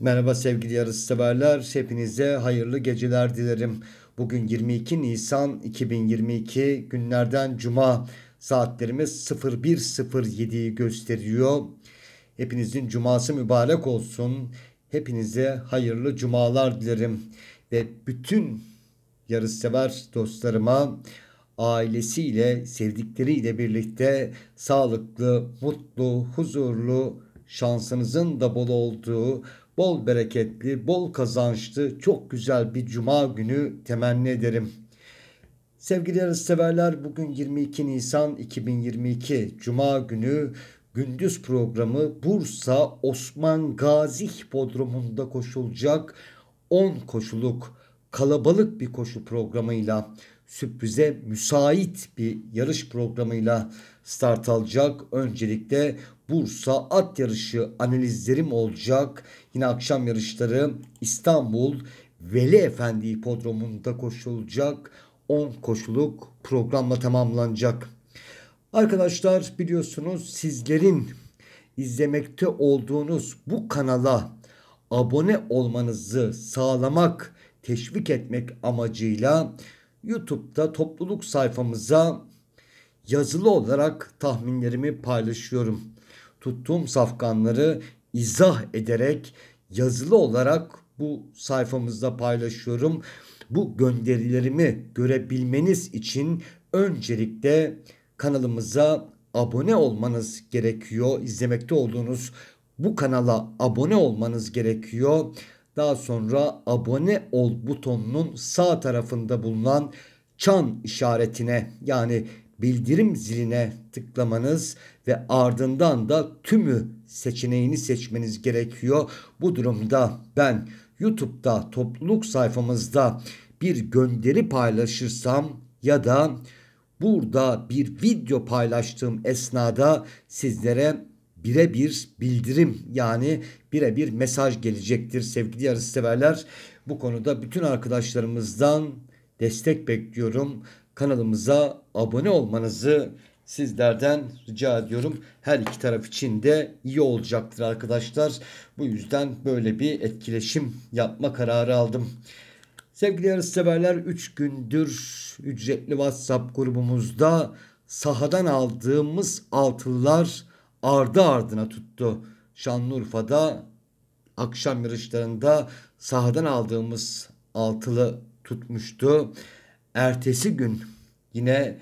Merhaba sevgili yarışseverler. Hepinize hayırlı geceler dilerim. Bugün 22 Nisan 2022 günlerden cuma saatlerimiz 01.07'yi gösteriyor. Hepinizin cuması mübarek olsun. Hepinize hayırlı cumalar dilerim ve bütün yarışsever dostlarıma ailesiyle, sevdikleriyle birlikte sağlıklı, mutlu, huzurlu, şansınızın da bol olduğu, bol bereketli, bol kazançlı, çok güzel bir cuma günü temenni ederim. Sevgili yarışseverler bugün 22 Nisan 2022 Cuma günü gündüz programı Bursa Osman Gazi Hipodromu'nda koşulacak 10 koşuluk kalabalık bir koşu programıyla sürprize müsait bir yarış programıyla start alacak. Öncelikle Bursa at yarışı analizlerim olacak. Yine akşam yarışları İstanbul Veli Efendi Hipodromu'nda koşulacak. 10 koşuluk programla tamamlanacak. Arkadaşlar biliyorsunuz sizlerin izlemekte olduğunuz bu kanala abone olmanızı sağlamak, teşvik etmek amacıyla YouTube'da topluluk sayfamıza yazılı olarak tahminlerimi paylaşıyorum tuttuğum safkanları izah ederek yazılı olarak bu sayfamızda paylaşıyorum. Bu gönderilerimi görebilmeniz için öncelikle kanalımıza abone olmanız gerekiyor. İzlemekte olduğunuz bu kanala abone olmanız gerekiyor. Daha sonra abone ol butonunun sağ tarafında bulunan çan işaretine yani bildirim ziline tıklamanız ve ardından da tümü seçeneğini seçmeniz gerekiyor. Bu durumda ben YouTube'da topluluk sayfamızda bir gönderi paylaşırsam ya da burada bir video paylaştığım esnada sizlere birebir bildirim yani birebir mesaj gelecektir sevgili yarışseverler. Bu konuda bütün arkadaşlarımızdan destek bekliyorum kanalımıza abone olmanızı sizlerden rica ediyorum. Her iki taraf için de iyi olacaktır arkadaşlar. Bu yüzden böyle bir etkileşim yapma kararı aldım. Sevgili yarışseverler 3 gündür ücretli WhatsApp grubumuzda sahadan aldığımız altılar ardı ardına tuttu. Şanlıurfa'da akşam yarışlarında sahadan aldığımız altılı tutmuştu. Ertesi gün yine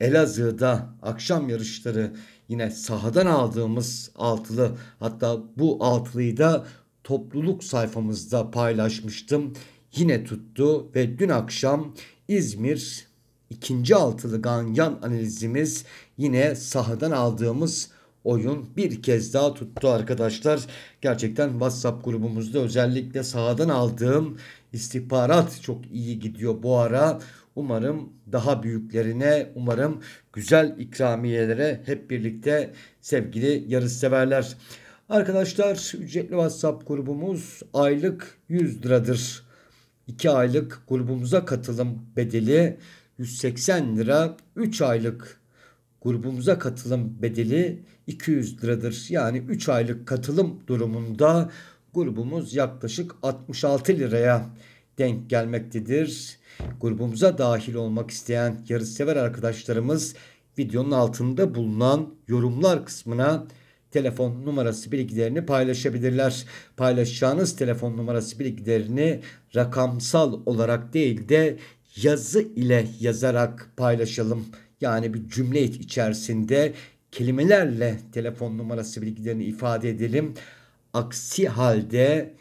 Elazığ'da akşam yarışları yine sahadan aldığımız altılı hatta bu altılıyı da topluluk sayfamızda paylaşmıştım. Yine tuttu ve dün akşam İzmir ikinci altılı ganyan analizimiz yine sahadan aldığımız oyun bir kez daha tuttu arkadaşlar. Gerçekten WhatsApp grubumuzda özellikle sahadan aldığım istihbarat çok iyi gidiyor bu ara. Umarım daha büyüklerine, umarım güzel ikramiyelere hep birlikte sevgili yarışseverler. Arkadaşlar ücretli WhatsApp grubumuz aylık 100 liradır. 2 aylık grubumuza katılım bedeli 180 lira. 3 aylık grubumuza katılım bedeli 200 liradır. Yani 3 aylık katılım durumunda grubumuz yaklaşık 66 liraya denk gelmektedir. Grubumuza dahil olmak isteyen yarışsever arkadaşlarımız videonun altında bulunan yorumlar kısmına telefon numarası bilgilerini paylaşabilirler. Paylaşacağınız telefon numarası bilgilerini rakamsal olarak değil de yazı ile yazarak paylaşalım. Yani bir cümle içerisinde kelimelerle telefon numarası bilgilerini ifade edelim. Aksi halde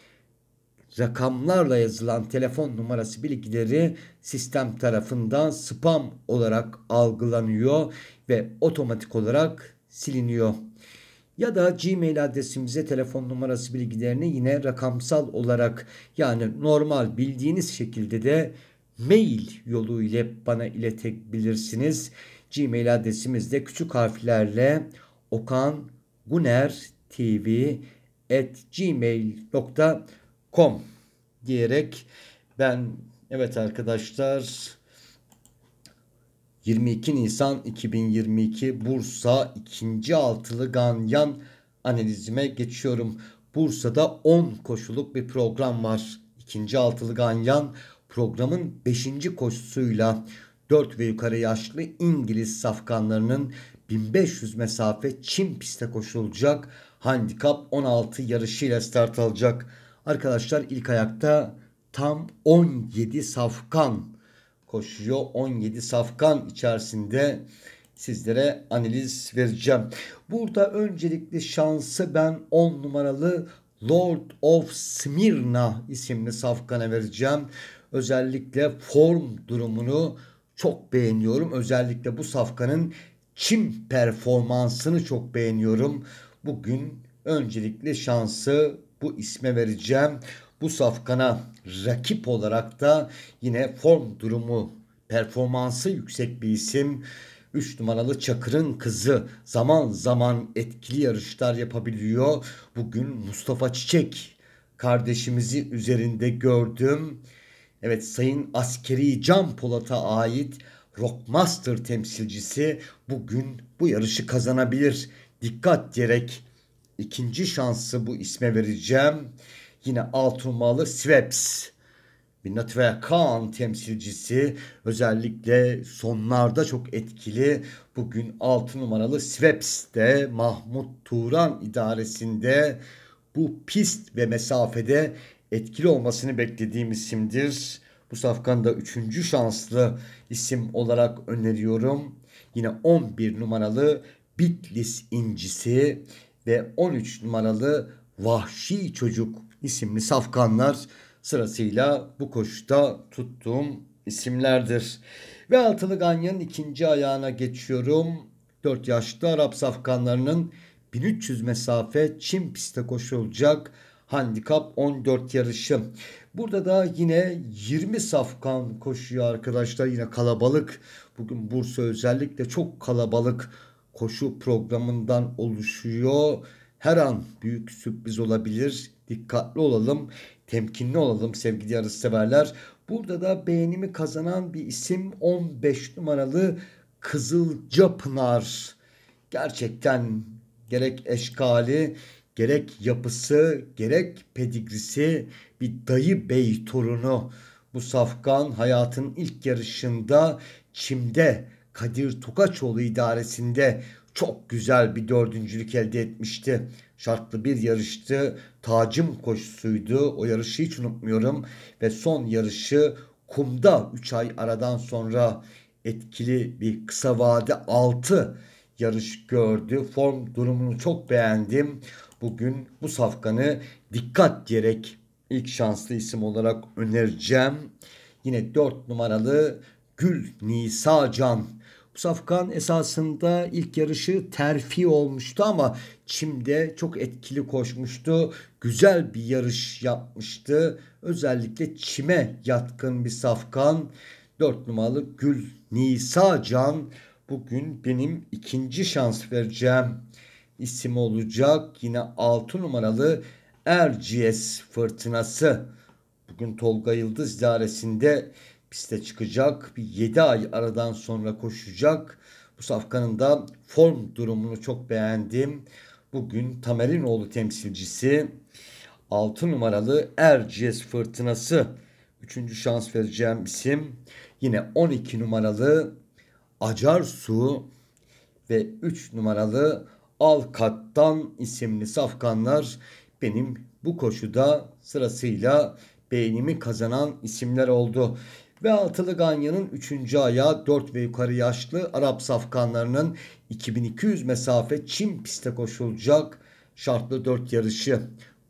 rakamlarla yazılan telefon numarası bilgileri sistem tarafından spam olarak algılanıyor ve otomatik olarak siliniyor. Ya da Gmail adresimize telefon numarası bilgilerini yine rakamsal olarak yani normal bildiğiniz şekilde de mail yolu ile bana iletebilirsiniz. Gmail adresimiz de küçük harflerle okanguner.tv@gmail.com com diyerek ben evet arkadaşlar 22 Nisan 2022 Bursa 2. altılı ganyan analizime geçiyorum. Bursa'da 10 koşuluk bir program var. 2. altılı ganyan programın 5. koşusuyla 4 ve yukarı yaşlı İngiliz safkanlarının 1500 mesafe Çin piste koşulacak handikap 16 yarışıyla start alacak. Arkadaşlar ilk ayakta tam 17 safkan koşuyor. 17 safkan içerisinde sizlere analiz vereceğim. Burada öncelikli şansı ben 10 numaralı Lord of Smyrna isimli safkana vereceğim. Özellikle form durumunu çok beğeniyorum. Özellikle bu safkanın çim performansını çok beğeniyorum. Bugün öncelikle şansı bu isme vereceğim. Bu safkana rakip olarak da yine form durumu performansı yüksek bir isim. 3 numaralı Çakır'ın kızı zaman zaman etkili yarışlar yapabiliyor. Bugün Mustafa Çiçek kardeşimizi üzerinde gördüm. Evet Sayın Askeri Can Polat'a ait Rockmaster temsilcisi bugün bu yarışı kazanabilir. Dikkat diyerek ikinci şansı bu isme vereceğim. Yine Altumalı Sweps. Minnat ve Kaan temsilcisi özellikle sonlarda çok etkili. Bugün 6 numaralı Sweps'te Mahmut Turan idaresinde bu pist ve mesafede etkili olmasını beklediğim isimdir. Bu safkanda da 3. şanslı isim olarak öneriyorum. Yine 11 numaralı Bitlis incisi ve 13 numaralı Vahşi Çocuk isimli safkanlar sırasıyla bu koşuda tuttuğum isimlerdir. Ve Altılı Ganyan'ın ikinci ayağına geçiyorum. 4 yaşlı Arap safkanlarının 1300 mesafe Çin pistte koşulacak handikap 14 yarışı. Burada da yine 20 safkan koşuyor arkadaşlar. Yine kalabalık. Bugün Bursa özellikle çok kalabalık koşu programından oluşuyor. Her an büyük sürpriz olabilir. Dikkatli olalım, temkinli olalım sevgili yarış severler. Burada da beğenimi kazanan bir isim 15 numaralı Kızılca Pınar. Gerçekten gerek eşkali, gerek yapısı, gerek pedigrisi bir dayı bey torunu. Bu safkan hayatın ilk yarışında çimde Kadir Tukaçoğlu idaresinde çok güzel bir dördüncülük elde etmişti. Şartlı bir yarıştı. Tacım koşusuydu. O yarışı hiç unutmuyorum. Ve son yarışı kumda 3 ay aradan sonra etkili bir kısa vade 6 yarış gördü. Form durumunu çok beğendim. Bugün bu safkanı dikkat diyerek ilk şanslı isim olarak önereceğim. Yine 4 numaralı Gül Nisa Can Safkan esasında ilk yarışı terfi olmuştu ama Çim'de çok etkili koşmuştu. Güzel bir yarış yapmıştı. Özellikle Çim'e yatkın bir Safkan. 4 numaralı Gül Nisa Can bugün benim ikinci şans vereceğim isim olacak. Yine 6 numaralı Erciyes Fırtınası. Bugün Tolga Yıldız dairesinde piste çıkacak. Bir 7 ay aradan sonra koşacak. Bu safkanın da form durumunu çok beğendim. Bugün Tamerinoğlu temsilcisi 6 numaralı Erciyes Fırtınası. Üçüncü şans vereceğim isim. Yine 12 numaralı Acar Su ve 3 numaralı Alkattan isimli safkanlar benim bu koşuda sırasıyla beğenimi kazanan isimler oldu ve altılı Ganya'nın 3. ayağı 4 ve yukarı yaşlı Arap safkanlarının 2200 mesafe Çin piste koşulacak şartlı 4 yarışı.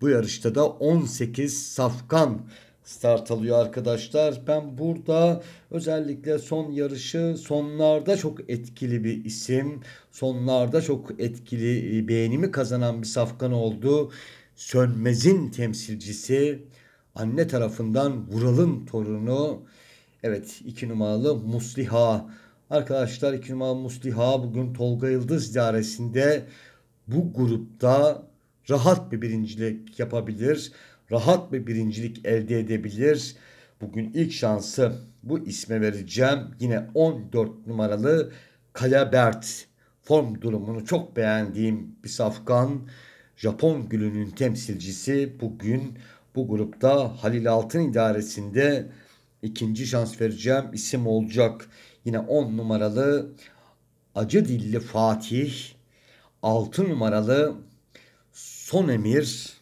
Bu yarışta da 18 safkan start alıyor arkadaşlar. Ben burada özellikle son yarışı sonlarda çok etkili bir isim. Sonlarda çok etkili e, beğenimi kazanan bir safkan oldu. Sönmez'in temsilcisi anne tarafından Vural'ın torunu Evet 2 numaralı Musliha. Arkadaşlar 2 numaralı Musliha bugün Tolga Yıldız idaresinde bu grupta rahat bir birincilik yapabilir. Rahat bir birincilik elde edebilir. Bugün ilk şansı bu isme vereceğim. Yine 14 numaralı Kalabert. Form durumunu çok beğendiğim bir safkan. Japon gülünün temsilcisi bugün bu grupta Halil Altın idaresinde ikinci şans vereceğim isim olacak. Yine 10 numaralı Acı Dilli Fatih. 6 numaralı Son Emir.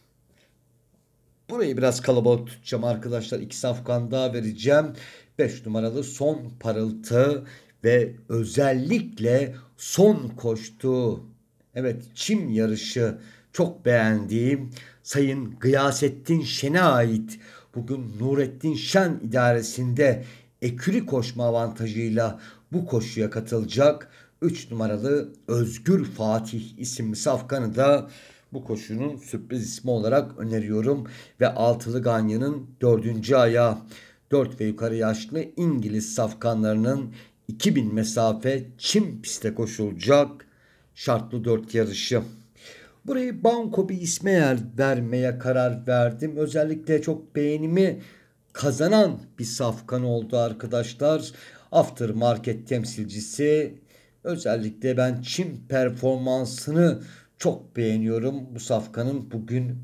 Burayı biraz kalabalık tutacağım arkadaşlar. İki Afgan daha vereceğim. 5 numaralı son parıltı ve özellikle son koştu. Evet çim yarışı çok beğendiğim Sayın Gıyasettin Şen'e ait bugün Nurettin Şen idaresinde ekürü koşma avantajıyla bu koşuya katılacak 3 numaralı Özgür Fatih isimli safkanı da bu koşunun sürpriz ismi olarak öneriyorum. Ve altılı Ganya'nın dördüncü aya 4 ve yukarı yaşlı İngiliz safkanlarının 2000 mesafe çim piste koşulacak şartlı 4 yarışı. Burayı Banko bir isme yer vermeye karar verdim. Özellikle çok beğenimi kazanan bir safkan oldu arkadaşlar. After Market temsilcisi özellikle ben Çin performansını çok beğeniyorum. Bu safkanın bugün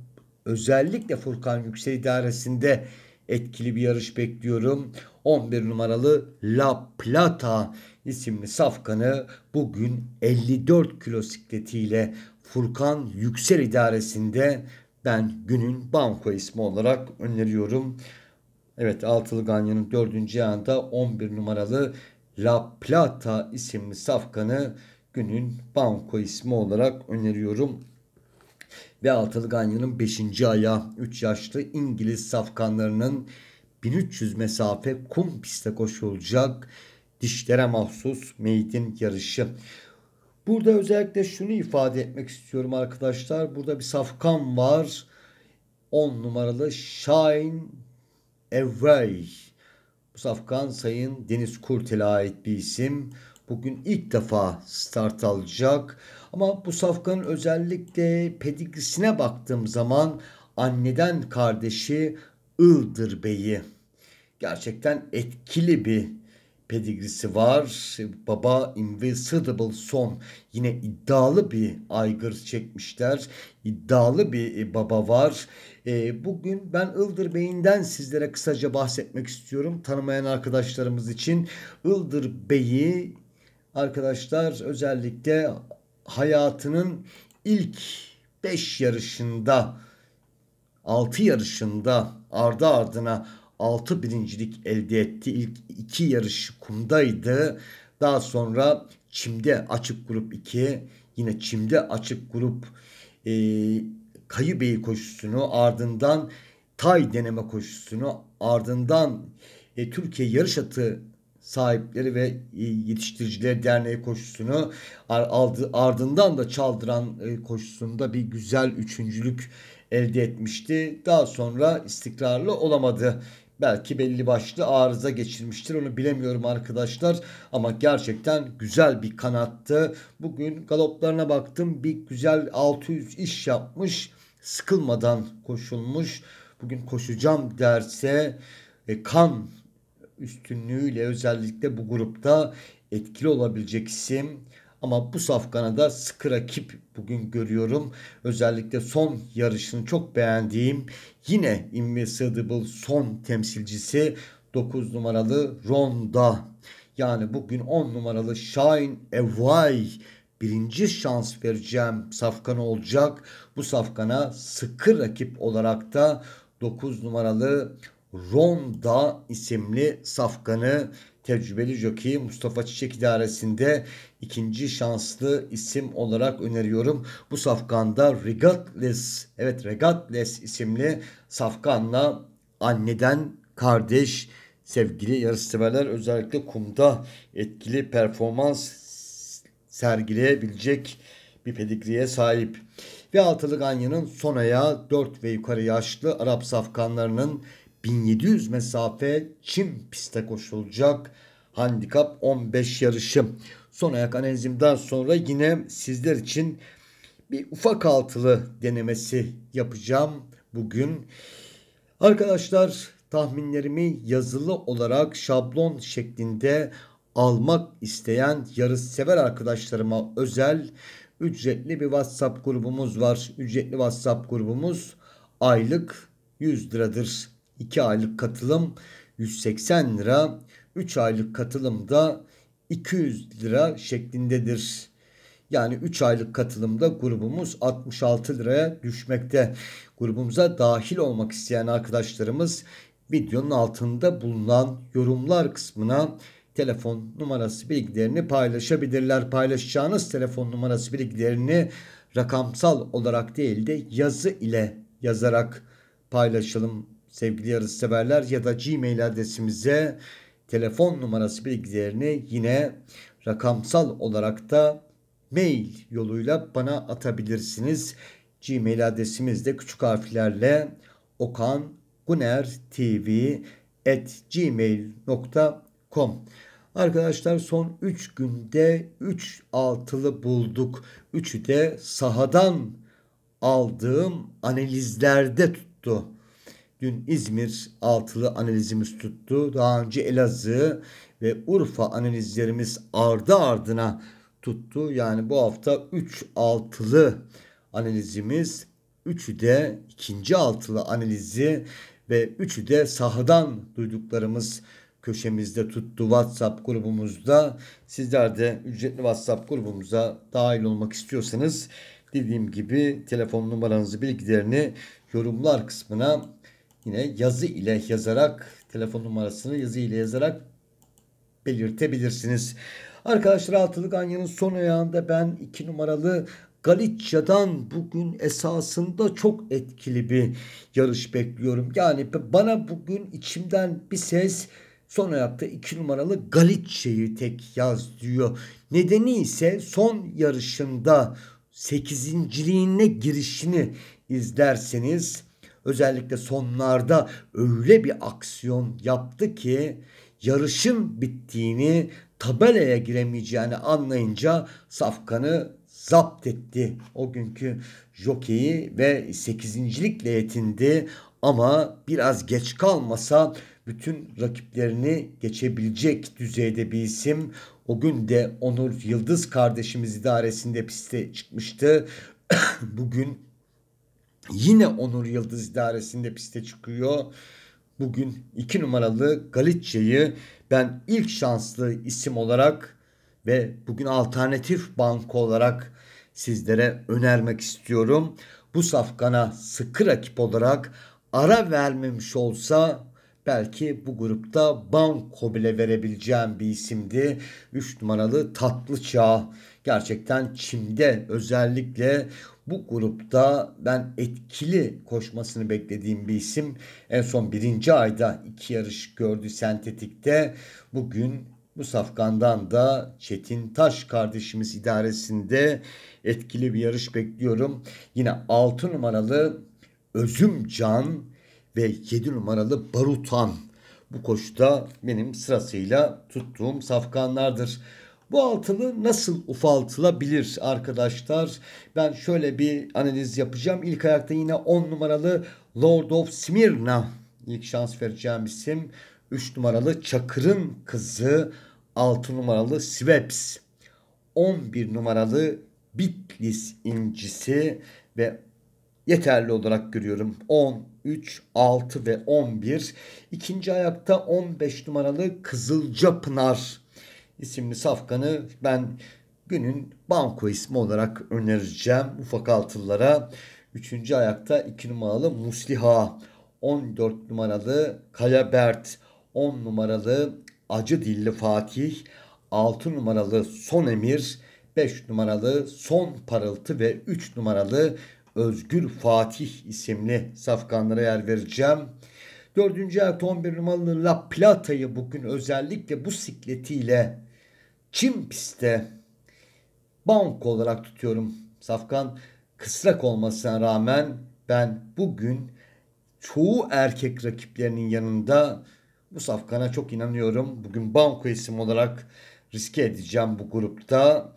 özellikle Furkan Yüksel idaresinde etkili bir yarış bekliyorum. 11 numaralı La Plata isimli safkanı bugün 54 kilo sikletiyle Furkan Yüksel idaresinde ben günün banko ismi olarak öneriyorum. Evet Altılı Ganyan'ın dördüncü yanda 11 numaralı La Plata isimli safkanı günün banko ismi olarak öneriyorum. Ve Altılı Ganyan'ın beşinci aya 3 yaşlı İngiliz safkanlarının 1300 mesafe kum piste koşulacak dişlere mahsus meydin yarışı. Burada özellikle şunu ifade etmek istiyorum arkadaşlar. Burada bir safkan var. 10 numaralı Shine Away. Bu safkan Sayın Deniz Kurtel'e ait bir isim. Bugün ilk defa start alacak. Ama bu safkanın özellikle pedigrisine baktığım zaman anneden kardeşi Ildır Bey'i gerçekten etkili bir pedigrisi var. Baba Invisible Son yine iddialı bir aygır çekmişler. İddialı bir e, baba var. E, bugün ben Ildır Bey'inden sizlere kısaca bahsetmek istiyorum. Tanımayan arkadaşlarımız için Ildır Bey'i arkadaşlar özellikle hayatının ilk 5 yarışında 6 yarışında ardı ardına 6 birincilik elde etti. İlk iki yarış kumdaydı. Daha sonra Çim'de açık grup 2 yine Çim'de açık grup e, Kayıbey koşusunu ardından Tay deneme koşusunu ardından e, Türkiye yarış atı sahipleri ve e, yetiştiriciler derneği koşusunu aldı, ardından da Çaldıran e, koşusunda bir güzel üçüncülük elde etmişti. Daha sonra istikrarlı olamadı Belki belli başlı arıza geçirmiştir onu bilemiyorum arkadaşlar. Ama gerçekten güzel bir kanattı. Bugün galoplarına baktım bir güzel 600 iş yapmış. Sıkılmadan koşulmuş. Bugün koşacağım derse e, kan üstünlüğüyle özellikle bu grupta etkili olabilecek isim ama bu safkana da sıkı rakip bugün görüyorum. Özellikle son yarışını çok beğendiğim yine Invincible son temsilcisi 9 numaralı Ronda. Yani bugün 10 numaralı Shine Away birinci şans vereceğim safkan olacak. Bu safkana sıkı rakip olarak da 9 numaralı Ronda isimli safkanı tecrübeli jockey Mustafa Çiçek idaresinde ikinci şanslı isim olarak öneriyorum. Bu safkanda Regardless, evet Regardless isimli safkanla anneden kardeş sevgili yarışseverler özellikle kumda etkili performans sergileyebilecek bir pedigriye sahip. Ve altılık Ganya'nın son ayağı 4 ve yukarı yaşlı Arap safkanlarının 1700 mesafe Çin piste koşulacak handikap 15 yarışı son ayak analizimden sonra yine sizler için bir ufak altılı denemesi yapacağım bugün. Arkadaşlar tahminlerimi yazılı olarak şablon şeklinde almak isteyen sever arkadaşlarıma özel ücretli bir WhatsApp grubumuz var. Ücretli WhatsApp grubumuz aylık 100 liradır. 2 aylık katılım 180 lira. 3 aylık katılım da 200 lira şeklindedir. Yani 3 aylık katılımda grubumuz 66 liraya düşmekte. Grubumuza dahil olmak isteyen arkadaşlarımız videonun altında bulunan yorumlar kısmına telefon numarası bilgilerini paylaşabilirler. Paylaşacağınız telefon numarası bilgilerini rakamsal olarak değil de yazı ile yazarak paylaşalım sevgili yarışseverler ya da gmail adresimize telefon numarası bilgilerini yine rakamsal olarak da mail yoluyla bana atabilirsiniz. Gmail adresimiz de küçük harflerle okangunertv@gmail.com. Arkadaşlar son 3 günde 3 altılı bulduk. 3'ü de sahadan aldığım analizlerde tuttu. Dün İzmir altılı analizimiz tuttu. Daha önce Elazığ ve Urfa analizlerimiz ardı ardına tuttu. Yani bu hafta 3 altılı analizimiz, 3'ü de ikinci altılı analizi ve 3'ü de sahadan duyduklarımız köşemizde tuttu WhatsApp grubumuzda. Sizler de ücretli WhatsApp grubumuza dahil olmak istiyorsanız dediğim gibi telefon numaranızı bilgilerini yorumlar kısmına yine yazı ile yazarak telefon numarasını yazı ile yazarak belirtebilirsiniz. Arkadaşlar altılı ganyanın son ayağında ben iki numaralı Galicia'dan bugün esasında çok etkili bir yarış bekliyorum. Yani bana bugün içimden bir ses son ayakta 2 numaralı Galicia'yı tek yaz diyor. Nedeni ise son yarışında 8.liğine girişini izlerseniz özellikle sonlarda öyle bir aksiyon yaptı ki yarışın bittiğini tabelaya giremeyeceğini anlayınca Safkan'ı zapt etti. O günkü jokeyi ve 8.likle yetindi ama biraz geç kalmasa bütün rakiplerini geçebilecek düzeyde bir isim. O gün de Onur Yıldız kardeşimiz idaresinde piste çıkmıştı. Bugün Yine Onur Yıldız idaresinde piste çıkıyor. Bugün 2 numaralı Galicia'yı ben ilk şanslı isim olarak ve bugün alternatif banko olarak sizlere önermek istiyorum. Bu safkana sıkı rakip olarak ara vermemiş olsa belki bu grupta banko bile verebileceğim bir isimdi. 3 numaralı Tatlı Çağ gerçekten Çim'de özellikle bu grupta ben etkili koşmasını beklediğim bir isim. En son birinci ayda iki yarış gördü sentetikte. Bugün bu safkandan da Çetin Taş kardeşimiz idaresinde etkili bir yarış bekliyorum. Yine 6 numaralı Özüm Can ve 7 numaralı Barutan bu koşuda benim sırasıyla tuttuğum safkanlardır. Bu altını nasıl ufaltılabilir arkadaşlar? Ben şöyle bir analiz yapacağım. İlk ayakta yine 10 numaralı Lord of Smyrna ilk şans vereceğim isim. 3 numaralı Çakır'ın kızı 6 numaralı Sweps 11 numaralı Bitlis incisi ve yeterli olarak görüyorum. 10, 3, 6 ve 11. İkinci ayakta 15 numaralı Kızılca Pınar isimli safkanı ben günün banko ismi olarak önereceğim ufak altılılara. Üçüncü ayakta 2 numaralı Musliha, 14 numaralı Kayabert 10 numaralı Acı Dilli Fatih, 6 numaralı Son Emir, 5 numaralı Son Parıltı ve 3 numaralı Özgür Fatih isimli safkanlara yer vereceğim. Dördüncü ayakta 11 numaralı La Plata'yı bugün özellikle bu sikletiyle Çim pistte bank olarak tutuyorum. Safkan kısrak olmasına rağmen ben bugün çoğu erkek rakiplerinin yanında bu safkana çok inanıyorum. Bugün banko isim olarak riske edeceğim bu grupta.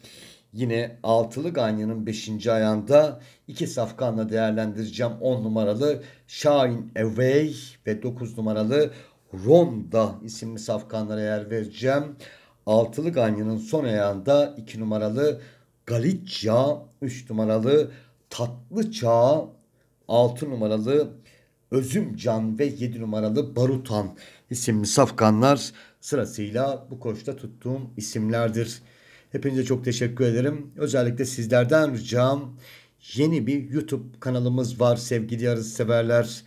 Yine altılı Ganya'nın 5. ayağında iki safkanla değerlendireceğim 10 numaralı Shine Away ve 9 numaralı Ronda isimli safkanlara yer vereceğim altılı ganyanın son ayağında iki numaralı Galicia, üç numaralı Tatlı Çağ, 6 numaralı Özümcan ve yedi numaralı Barutan isimli safkanlar sırasıyla bu koşta tuttuğum isimlerdir. Hepinize çok teşekkür ederim. Özellikle sizlerden ricam yeni bir YouTube kanalımız var sevgili yarış severler.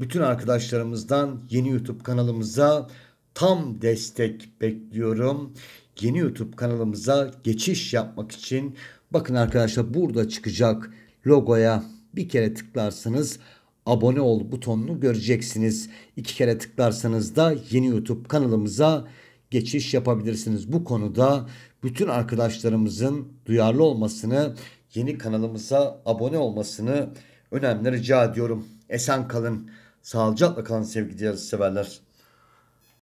Bütün arkadaşlarımızdan yeni YouTube kanalımıza tam destek bekliyorum. Yeni YouTube kanalımıza geçiş yapmak için bakın arkadaşlar burada çıkacak logoya bir kere tıklarsanız abone ol butonunu göreceksiniz. İki kere tıklarsanız da yeni YouTube kanalımıza geçiş yapabilirsiniz. Bu konuda bütün arkadaşlarımızın duyarlı olmasını, yeni kanalımıza abone olmasını önemli rica ediyorum. Esen kalın, sağlıcakla kalın sevgili yazı severler.